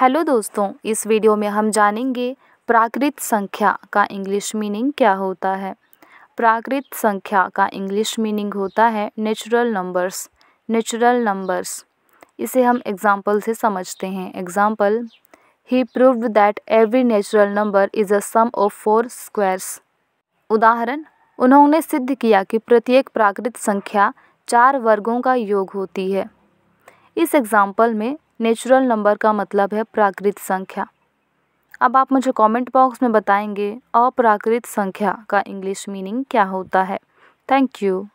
hello दोस्तों इस video में हम जानेंगे प्राकृत संख्या का इंग्लिश मीनिंग क्या होता है प्राकृत संख्या का इंग्लिश मीनिंग होता है नेचुरल नंबर्स नेचुरल नंबर्स इसे हम एग्जाम्पल से समझते हैं example he proved that every natural number is a sum of four squares उदाहरण उन्होंने सिद्ध किया कि प्रत्येक प्राकृत संख्या चार वर्गों का योग होती है इस एग्जाम्पल में नेचुरल नंबर का मतलब है प्राकृत संख्या अब आप मुझे कमेंट बॉक्स में बताएंगे अप्राकृत संख्या का इंग्लिश मीनिंग क्या होता है थैंक यू